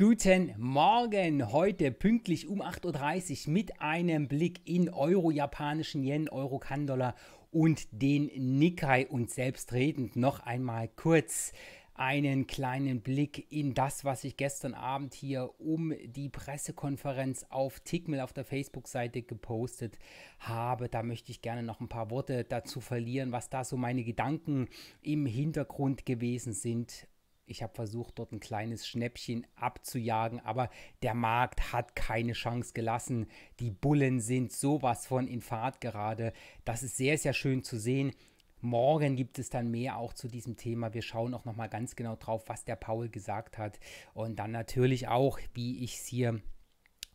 Guten Morgen, heute pünktlich um 8.30 Uhr mit einem Blick in Euro, japanischen Yen, Euro, kan und den Nikkei und selbstredend noch einmal kurz einen kleinen Blick in das, was ich gestern Abend hier um die Pressekonferenz auf Tickmill auf der Facebook-Seite gepostet habe. Da möchte ich gerne noch ein paar Worte dazu verlieren, was da so meine Gedanken im Hintergrund gewesen sind. Ich habe versucht, dort ein kleines Schnäppchen abzujagen, aber der Markt hat keine Chance gelassen. Die Bullen sind sowas von in Fahrt gerade. Das ist sehr, sehr schön zu sehen. Morgen gibt es dann mehr auch zu diesem Thema. Wir schauen auch nochmal ganz genau drauf, was der Paul gesagt hat. Und dann natürlich auch, wie ich es hier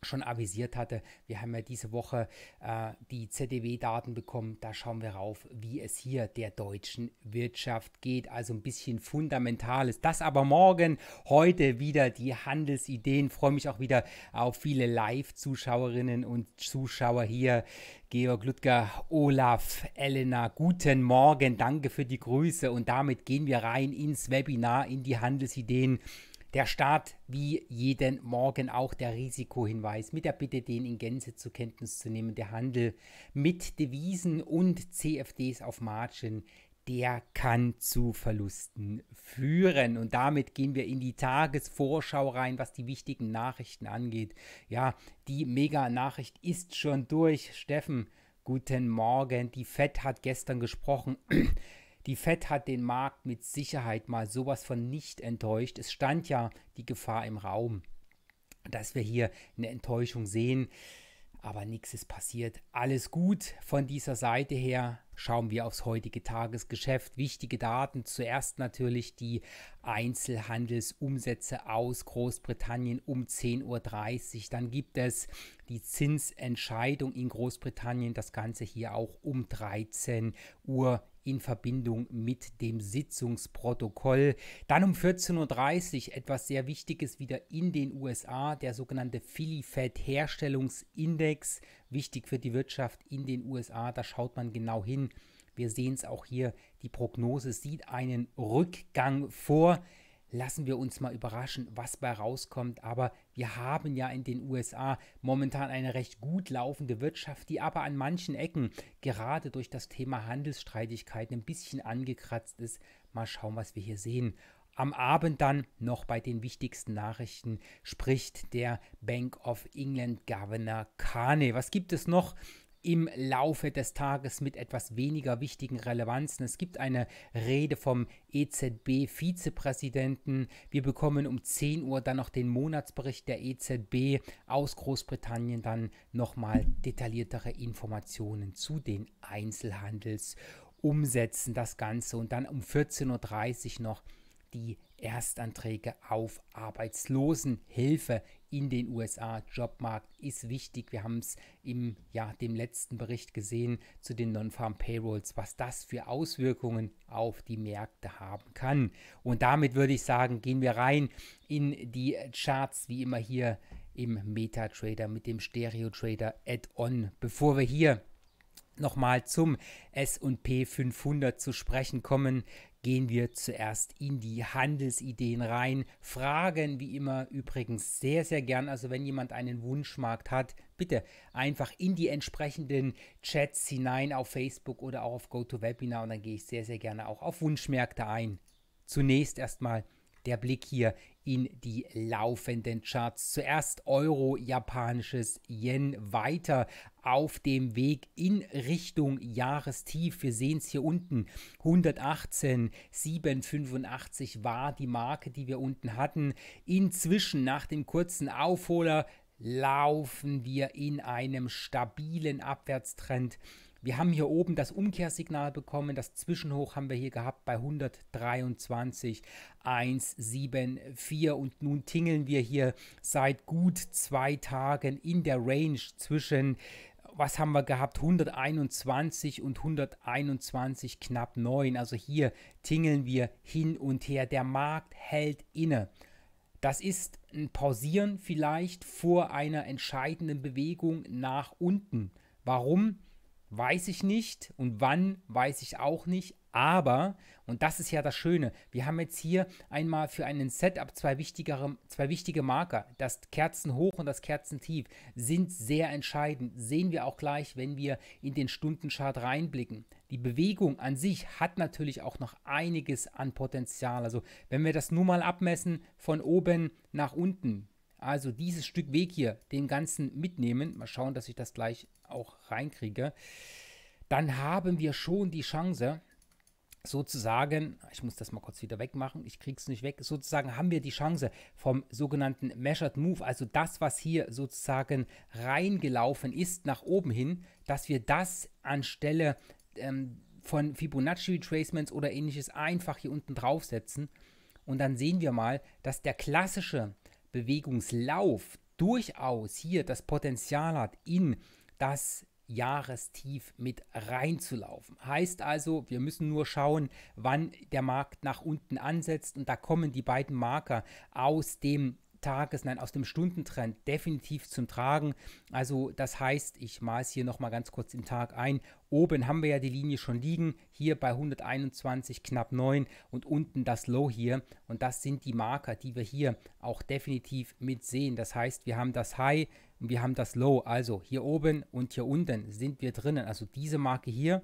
schon avisiert hatte. Wir haben ja diese Woche äh, die ZDW-Daten bekommen. Da schauen wir rauf, wie es hier der deutschen Wirtschaft geht. Also ein bisschen Fundamentales. Das aber morgen, heute wieder die Handelsideen. Freue mich auch wieder auf viele Live-Zuschauerinnen und Zuschauer hier. Georg Ludger, Olaf, Elena, guten Morgen. Danke für die Grüße. Und damit gehen wir rein ins Webinar, in die Handelsideen. Der Staat wie jeden Morgen auch der Risikohinweis mit der Bitte, den in Gänze zur Kenntnis zu nehmen. Der Handel mit Devisen und CFDs auf Margin, der kann zu Verlusten führen. Und damit gehen wir in die Tagesvorschau rein, was die wichtigen Nachrichten angeht. Ja, die Mega-Nachricht ist schon durch. Steffen, guten Morgen. Die FED hat gestern gesprochen. Die Fed hat den Markt mit Sicherheit mal sowas von nicht enttäuscht. Es stand ja die Gefahr im Raum, dass wir hier eine Enttäuschung sehen. Aber nichts ist passiert. Alles gut von dieser Seite her. Schauen wir aufs heutige Tagesgeschäft. Wichtige Daten. Zuerst natürlich die Einzelhandelsumsätze aus Großbritannien um 10.30 Uhr. Dann gibt es die Zinsentscheidung in Großbritannien. Das Ganze hier auch um 13 Uhr in Verbindung mit dem Sitzungsprotokoll. Dann um 14.30 Uhr etwas sehr Wichtiges wieder in den USA, der sogenannte Philly Fed Herstellungsindex, wichtig für die Wirtschaft in den USA. Da schaut man genau hin gegeben. Wir sehen es auch hier, die Prognose sieht einen Rückgang vor. Lassen wir uns mal überraschen, was bei rauskommt. Aber wir haben ja in den USA momentan eine recht gut laufende Wirtschaft, die aber an manchen Ecken gerade durch das Thema Handelsstreitigkeiten ein bisschen angekratzt ist. Mal schauen, was wir hier sehen. Am Abend dann noch bei den wichtigsten Nachrichten spricht der Bank of England Governor Carney. Was gibt es noch? im Laufe des Tages mit etwas weniger wichtigen Relevanzen. Es gibt eine Rede vom EZB-Vizepräsidenten. Wir bekommen um 10 Uhr dann noch den Monatsbericht der EZB aus Großbritannien, dann nochmal detailliertere Informationen zu den Einzelhandelsumsätzen, das Ganze und dann um 14.30 Uhr noch die Erstanträge auf Arbeitslosenhilfe in den USA. Jobmarkt ist wichtig. Wir haben es im ja, dem letzten Bericht gesehen zu den Non-Farm Payrolls, was das für Auswirkungen auf die Märkte haben kann. Und damit würde ich sagen, gehen wir rein in die Charts, wie immer hier im MetaTrader mit dem Stereo Trader Add-on. Bevor wir hier nochmal zum SP 500 zu sprechen kommen, gehen wir zuerst in die Handelsideen rein. Fragen wie immer übrigens sehr, sehr gern. Also wenn jemand einen Wunschmarkt hat, bitte einfach in die entsprechenden Chats hinein auf Facebook oder auch auf GoToWebinar und dann gehe ich sehr, sehr gerne auch auf Wunschmärkte ein. Zunächst erstmal der Blick hier in die laufenden Charts. Zuerst Euro, japanisches Yen weiter auf dem Weg in Richtung Jahrestief. Wir sehen es hier unten. 118,785 war die Marke, die wir unten hatten. Inzwischen nach dem kurzen Aufholer laufen wir in einem stabilen Abwärtstrend wir haben hier oben das Umkehrsignal bekommen. Das Zwischenhoch haben wir hier gehabt bei 123,174 und nun tingeln wir hier seit gut zwei Tagen in der Range zwischen was haben wir gehabt? 121 und 121 knapp 9. Also hier tingeln wir hin und her. Der Markt hält inne. Das ist ein Pausieren vielleicht vor einer entscheidenden Bewegung nach unten. Warum? weiß ich nicht und wann weiß ich auch nicht. Aber, und das ist ja das Schöne, wir haben jetzt hier einmal für einen Setup zwei, wichtigere, zwei wichtige Marker. Das Kerzenhoch und das Kerzentief sind sehr entscheidend. Sehen wir auch gleich, wenn wir in den Stundenchart reinblicken. Die Bewegung an sich hat natürlich auch noch einiges an Potenzial. Also wenn wir das nur mal abmessen von oben nach unten, also dieses Stück Weg hier, den ganzen mitnehmen. Mal schauen, dass ich das gleich auch reinkriege. Dann haben wir schon die Chance, sozusagen, ich muss das mal kurz wieder wegmachen, ich krieg's nicht weg, sozusagen haben wir die Chance vom sogenannten Measured Move, also das, was hier sozusagen reingelaufen ist nach oben hin, dass wir das anstelle ähm, von Fibonacci Retracements oder ähnliches einfach hier unten draufsetzen und dann sehen wir mal, dass der klassische Bewegungslauf durchaus hier das Potenzial hat, in das Jahrestief mit reinzulaufen. Heißt also, wir müssen nur schauen, wann der Markt nach unten ansetzt und da kommen die beiden Marker aus dem Tages, nein, aus dem Stundentrend definitiv zum Tragen. Also das heißt, ich mache es hier nochmal ganz kurz im Tag ein. Oben haben wir ja die Linie schon liegen, hier bei 121 knapp 9 und unten das Low hier. Und das sind die Marker, die wir hier auch definitiv mit sehen. Das heißt, wir haben das High und wir haben das Low. Also hier oben und hier unten sind wir drinnen. Also diese Marke hier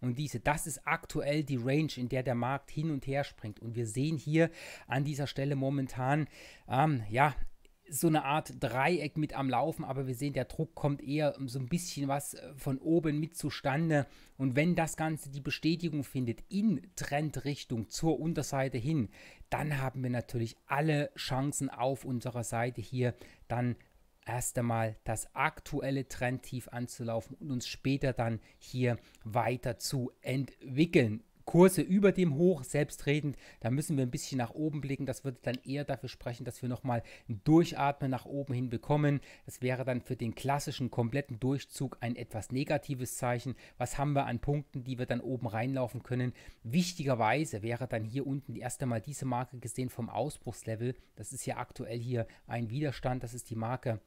und diese. Das ist aktuell die Range, in der der Markt hin und her springt. Und wir sehen hier an dieser Stelle momentan, ähm, ja, so eine Art Dreieck mit am Laufen, aber wir sehen, der Druck kommt eher so ein bisschen was äh, von oben mit zustande. Und wenn das Ganze die Bestätigung findet in Trendrichtung zur Unterseite hin, dann haben wir natürlich alle Chancen auf unserer Seite hier dann erst einmal das aktuelle Trendtief anzulaufen und uns später dann hier weiter zu entwickeln. Kurse über dem Hoch, selbstredend, da müssen wir ein bisschen nach oben blicken. Das würde dann eher dafür sprechen, dass wir nochmal ein Durchatmen nach oben hin bekommen. Das wäre dann für den klassischen kompletten Durchzug ein etwas negatives Zeichen. Was haben wir an Punkten, die wir dann oben reinlaufen können? Wichtigerweise wäre dann hier unten erst einmal diese Marke gesehen vom Ausbruchslevel. Das ist ja aktuell hier ein Widerstand. Das ist die Marke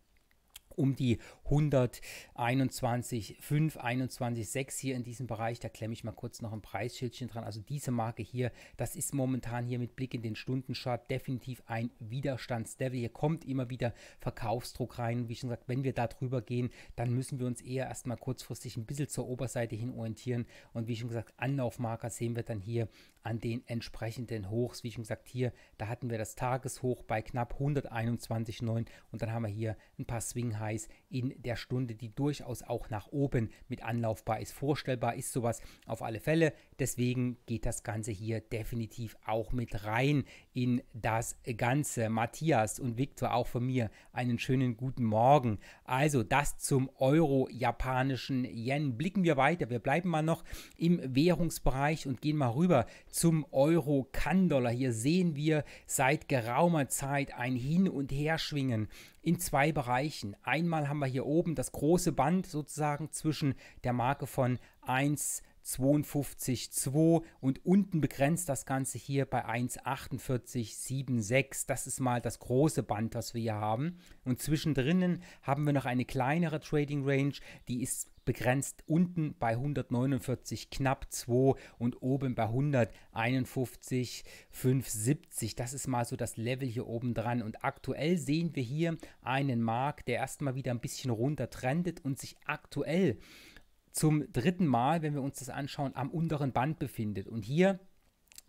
um die 121,5, 21,6 hier in diesem Bereich. Da klemme ich mal kurz noch ein Preisschildchen dran. Also diese Marke hier, das ist momentan hier mit Blick in den Stundenchart definitiv ein Widerstandslevel. Hier kommt immer wieder Verkaufsdruck rein. Wie schon gesagt, wenn wir da drüber gehen, dann müssen wir uns eher erstmal kurzfristig ein bisschen zur Oberseite hin orientieren. Und wie schon gesagt, Anlaufmarker sehen wir dann hier an den entsprechenden Hochs. Wie schon gesagt, hier, da hatten wir das Tageshoch bei knapp 121,9 und dann haben wir hier ein paar Swing Highs in der Stunde, die durchaus auch nach oben mit anlaufbar ist. Vorstellbar ist sowas auf alle Fälle. Deswegen geht das Ganze hier definitiv auch mit rein in das Ganze. Matthias und Viktor, auch von mir einen schönen guten Morgen. Also das zum Euro-japanischen Yen. Blicken wir weiter. Wir bleiben mal noch im Währungsbereich und gehen mal rüber zum euro kann Hier sehen wir seit geraumer Zeit ein Hin- und Herschwingen in zwei Bereichen. Einmal haben wir hier oben das große Band sozusagen zwischen der Marke von 1 52,2 und unten begrenzt das Ganze hier bei 1,4876. Das ist mal das große Band, das wir hier haben. Und zwischendrin haben wir noch eine kleinere Trading Range, die ist begrenzt unten bei 149 knapp 2 und oben bei 151 570. Das ist mal so das Level hier oben dran und aktuell sehen wir hier einen Markt, der erstmal wieder ein bisschen runter trendet und sich aktuell zum dritten Mal, wenn wir uns das anschauen, am unteren Band befindet. Und hier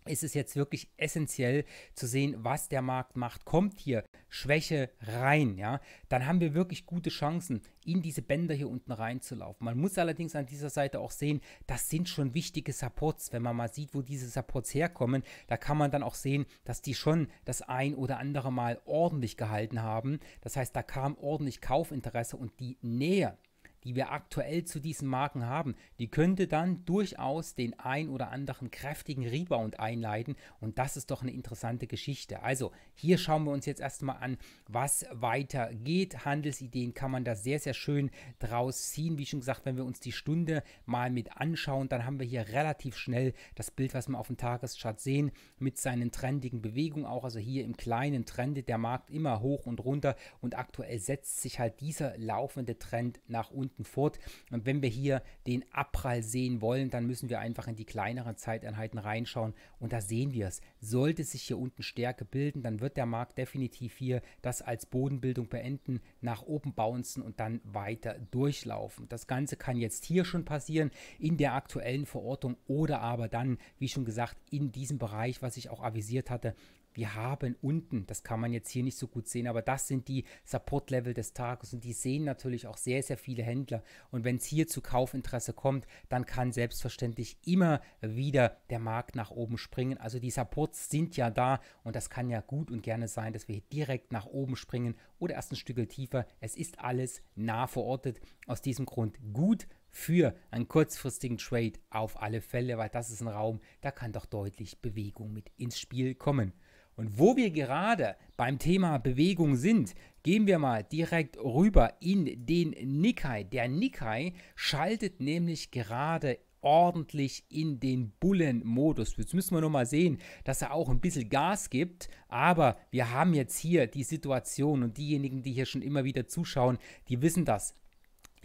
ist es jetzt wirklich essentiell zu sehen, was der Markt macht. Kommt hier Schwäche rein, ja, dann haben wir wirklich gute Chancen, in diese Bänder hier unten reinzulaufen. Man muss allerdings an dieser Seite auch sehen, das sind schon wichtige Supports. Wenn man mal sieht, wo diese Supports herkommen, da kann man dann auch sehen, dass die schon das ein oder andere Mal ordentlich gehalten haben. Das heißt, da kam ordentlich Kaufinteresse und die Nähe die wir aktuell zu diesen Marken haben, die könnte dann durchaus den ein oder anderen kräftigen Rebound einleiten und das ist doch eine interessante Geschichte. Also hier schauen wir uns jetzt erstmal an, was weitergeht. Handelsideen kann man da sehr, sehr schön draus ziehen. Wie schon gesagt, wenn wir uns die Stunde mal mit anschauen, dann haben wir hier relativ schnell das Bild, was wir auf dem Tageschart sehen, mit seinen trendigen Bewegungen auch. Also hier im kleinen Trende der Markt immer hoch und runter und aktuell setzt sich halt dieser laufende Trend nach unten Minuten fort. Und wenn wir hier den Abprall sehen wollen, dann müssen wir einfach in die kleineren Zeiteinheiten reinschauen und da sehen wir es. Sollte sich hier unten Stärke bilden, dann wird der Markt definitiv hier das als Bodenbildung beenden, nach oben bouncen und dann weiter durchlaufen. Das Ganze kann jetzt hier schon passieren, in der aktuellen Verortung oder aber dann, wie schon gesagt, in diesem Bereich, was ich auch avisiert hatte, wir haben unten, das kann man jetzt hier nicht so gut sehen, aber das sind die Support-Level des Tages und die sehen natürlich auch sehr, sehr viele Hände. Händler. Und wenn es hier zu Kaufinteresse kommt, dann kann selbstverständlich immer wieder der Markt nach oben springen. Also die Supports sind ja da und das kann ja gut und gerne sein, dass wir direkt nach oben springen oder erst ein Stück tiefer. Es ist alles nah verortet. Aus diesem Grund gut für einen kurzfristigen Trade auf alle Fälle, weil das ist ein Raum, da kann doch deutlich Bewegung mit ins Spiel kommen. Und wo wir gerade beim Thema Bewegung sind, Gehen wir mal direkt rüber in den Nikkei. Der Nikkei schaltet nämlich gerade ordentlich in den Bullenmodus. Jetzt müssen wir nur mal sehen, dass er auch ein bisschen Gas gibt. Aber wir haben jetzt hier die Situation und diejenigen, die hier schon immer wieder zuschauen, die wissen das.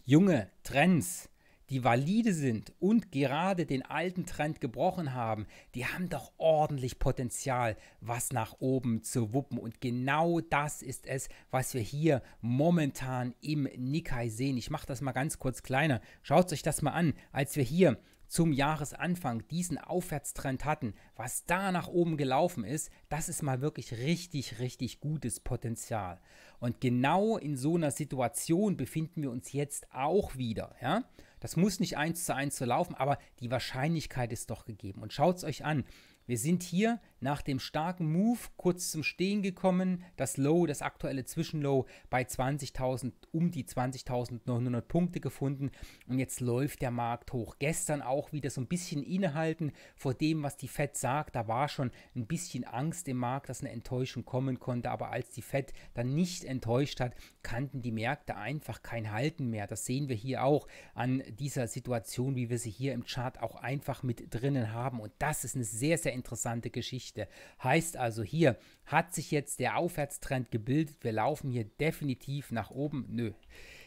Junge Trends die valide sind und gerade den alten Trend gebrochen haben, die haben doch ordentlich Potenzial, was nach oben zu wuppen. Und genau das ist es, was wir hier momentan im Nikkei sehen. Ich mache das mal ganz kurz kleiner. Schaut euch das mal an. Als wir hier zum Jahresanfang diesen Aufwärtstrend hatten, was da nach oben gelaufen ist, das ist mal wirklich richtig, richtig gutes Potenzial. Und genau in so einer Situation befinden wir uns jetzt auch wieder. Ja? Das muss nicht eins zu eins so laufen, aber die Wahrscheinlichkeit ist doch gegeben. Und schaut es euch an. Wir sind hier nach dem starken Move kurz zum Stehen gekommen. Das Low, das aktuelle Zwischenlow bei 20.000, um die 20.900 Punkte gefunden. Und jetzt läuft der Markt hoch. Gestern auch wieder so ein bisschen innehalten vor dem, was die Fed sagt. Da war schon ein bisschen Angst im Markt, dass eine Enttäuschung kommen konnte. Aber als die Fed dann nicht enttäuscht hat, kannten die Märkte einfach kein Halten mehr. Das sehen wir hier auch an dieser Situation, wie wir sie hier im Chart auch einfach mit drinnen haben. Und das ist eine sehr, sehr interessante Geschichte. Geschichte. Heißt also hier, hat sich jetzt der Aufwärtstrend gebildet? Wir laufen hier definitiv nach oben. Nö,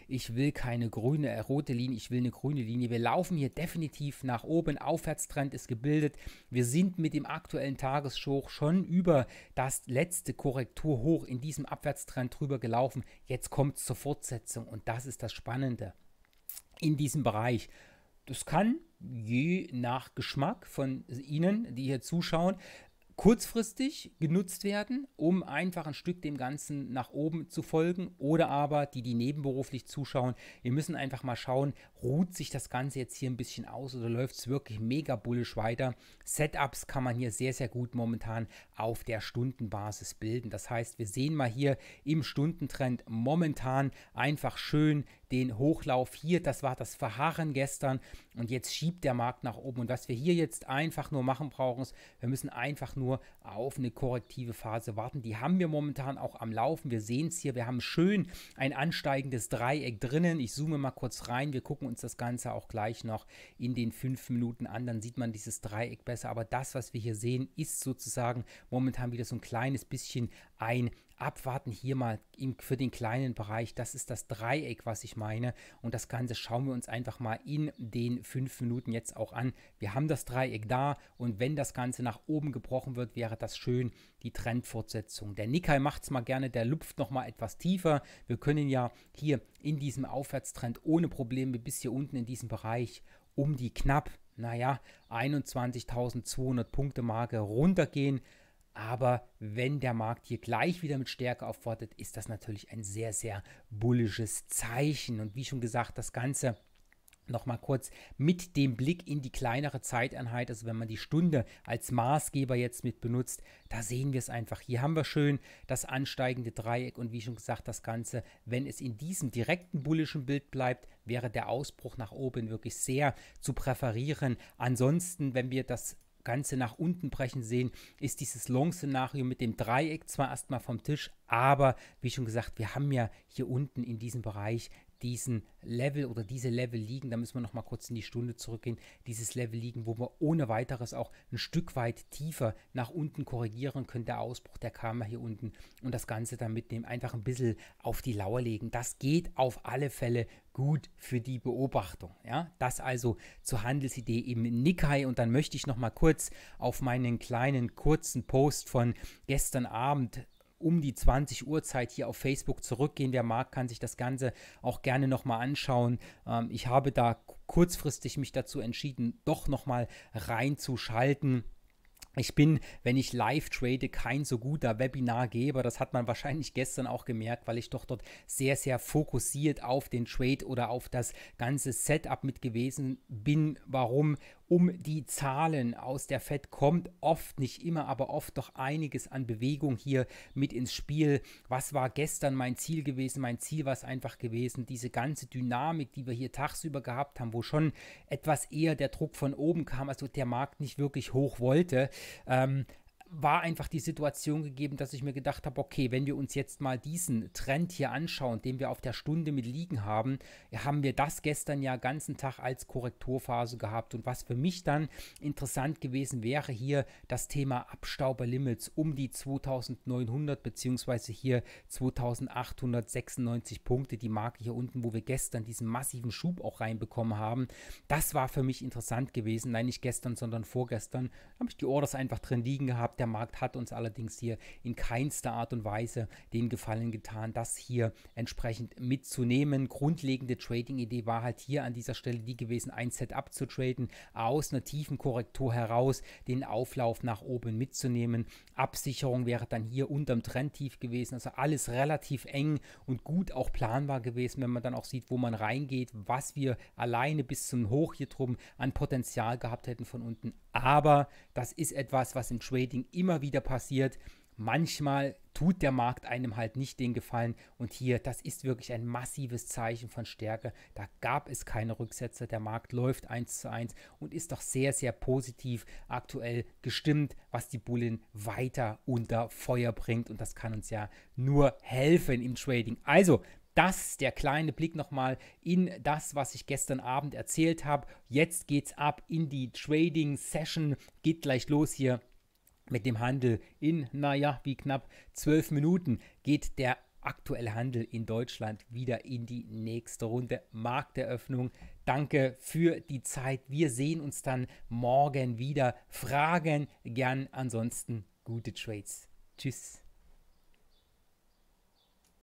ich will keine grüne, äh, rote Linie, ich will eine grüne Linie. Wir laufen hier definitiv nach oben. Aufwärtstrend ist gebildet. Wir sind mit dem aktuellen Tageshoch schon über das letzte Korrekturhoch in diesem Abwärtstrend drüber gelaufen. Jetzt kommt es zur Fortsetzung und das ist das Spannende in diesem Bereich. Das kann je nach Geschmack von Ihnen, die hier zuschauen, kurzfristig genutzt werden, um einfach ein Stück dem Ganzen nach oben zu folgen oder aber die, die nebenberuflich zuschauen. Wir müssen einfach mal schauen, ruht sich das Ganze jetzt hier ein bisschen aus oder läuft es wirklich mega bullisch weiter. Setups kann man hier sehr, sehr gut momentan auf der Stundenbasis bilden. Das heißt, wir sehen mal hier im Stundentrend momentan einfach schön den Hochlauf hier. Das war das Verharren gestern und jetzt schiebt der Markt nach oben. Und was wir hier jetzt einfach nur machen brauchen, ist, wir müssen einfach nur nur auf eine korrektive Phase warten. Die haben wir momentan auch am Laufen. Wir sehen es hier. Wir haben schön ein ansteigendes Dreieck drinnen. Ich zoome mal kurz rein. Wir gucken uns das Ganze auch gleich noch in den fünf Minuten an. Dann sieht man dieses Dreieck besser. Aber das, was wir hier sehen, ist sozusagen momentan wieder so ein kleines bisschen ein Abwarten hier mal im, für den kleinen Bereich. Das ist das Dreieck, was ich meine. Und das Ganze schauen wir uns einfach mal in den fünf Minuten jetzt auch an. Wir haben das Dreieck da und wenn das Ganze nach oben gebrochen wird, wäre das schön die Trendfortsetzung. Der Nikkei macht es mal gerne, der lupft nochmal etwas tiefer. Wir können ja hier in diesem Aufwärtstrend ohne Probleme bis hier unten in diesem Bereich um die knapp, naja, 21.200 Punkte Marke runtergehen. Aber wenn der Markt hier gleich wieder mit Stärke aufwartet, ist das natürlich ein sehr, sehr bullisches Zeichen. Und wie schon gesagt, das Ganze Nochmal kurz mit dem Blick in die kleinere Zeiteinheit, also wenn man die Stunde als Maßgeber jetzt mit benutzt, da sehen wir es einfach. Hier haben wir schön das ansteigende Dreieck und wie schon gesagt, das Ganze, wenn es in diesem direkten bullischen Bild bleibt, wäre der Ausbruch nach oben wirklich sehr zu präferieren. Ansonsten, wenn wir das Ganze nach unten brechen sehen, ist dieses Long-Szenario mit dem Dreieck zwar erstmal vom Tisch, aber wie schon gesagt, wir haben ja hier unten in diesem Bereich diesen Level oder diese Level liegen, da müssen wir nochmal kurz in die Stunde zurückgehen, dieses Level liegen, wo wir ohne weiteres auch ein Stück weit tiefer nach unten korrigieren können, der Ausbruch, der Karma hier unten und das Ganze dann mitnehmen, einfach ein bisschen auf die Lauer legen. Das geht auf alle Fälle gut für die Beobachtung. Ja? Das also zur Handelsidee im Nikkei und dann möchte ich nochmal kurz auf meinen kleinen kurzen Post von gestern Abend um die 20 Uhr Zeit hier auf Facebook zurückgehen. Wer mag, kann sich das Ganze auch gerne nochmal anschauen. Ähm, ich habe da kurzfristig mich dazu entschieden, doch nochmal reinzuschalten. Ich bin, wenn ich live trade, kein so guter Webinargeber. Das hat man wahrscheinlich gestern auch gemerkt, weil ich doch dort sehr, sehr fokussiert auf den Trade oder auf das ganze Setup mit gewesen bin. Warum? um die Zahlen aus der Fed kommt oft, nicht immer, aber oft doch einiges an Bewegung hier mit ins Spiel. Was war gestern mein Ziel gewesen? Mein Ziel war es einfach gewesen, diese ganze Dynamik, die wir hier tagsüber gehabt haben, wo schon etwas eher der Druck von oben kam, also der Markt nicht wirklich hoch wollte, ähm, war einfach die Situation gegeben, dass ich mir gedacht habe, okay, wenn wir uns jetzt mal diesen Trend hier anschauen, den wir auf der Stunde mit liegen haben, haben wir das gestern ja ganzen Tag als Korrekturphase gehabt. Und was für mich dann interessant gewesen wäre, hier das Thema Abstauberlimits um die 2900 bzw. hier 2896 Punkte, die Marke hier unten, wo wir gestern diesen massiven Schub auch reinbekommen haben. Das war für mich interessant gewesen. Nein, nicht gestern, sondern vorgestern habe ich die Orders einfach drin liegen gehabt der Markt hat uns allerdings hier in keinster Art und Weise den Gefallen getan, das hier entsprechend mitzunehmen. Grundlegende Trading-Idee war halt hier an dieser Stelle die gewesen, ein Setup zu traden, aus einer tiefen Korrektur heraus den Auflauf nach oben mitzunehmen. Absicherung wäre dann hier unterm Trendtief gewesen, also alles relativ eng und gut auch planbar gewesen, wenn man dann auch sieht, wo man reingeht, was wir alleine bis zum Hoch hier drum an Potenzial gehabt hätten von unten. Aber das ist etwas, was im Trading immer wieder passiert. Manchmal tut der Markt einem halt nicht den Gefallen. Und hier, das ist wirklich ein massives Zeichen von Stärke. Da gab es keine Rücksätze. Der Markt läuft eins zu eins und ist doch sehr, sehr positiv aktuell gestimmt, was die Bullen weiter unter Feuer bringt. Und das kann uns ja nur helfen im Trading. Also, das ist der kleine Blick nochmal in das, was ich gestern Abend erzählt habe. Jetzt geht's ab in die Trading Session. Geht gleich los hier mit dem Handel. In, naja, wie knapp zwölf Minuten geht der aktuelle Handel in Deutschland wieder in die nächste Runde Markteröffnung. Danke für die Zeit. Wir sehen uns dann morgen wieder. Fragen gern. Ansonsten gute Trades. Tschüss.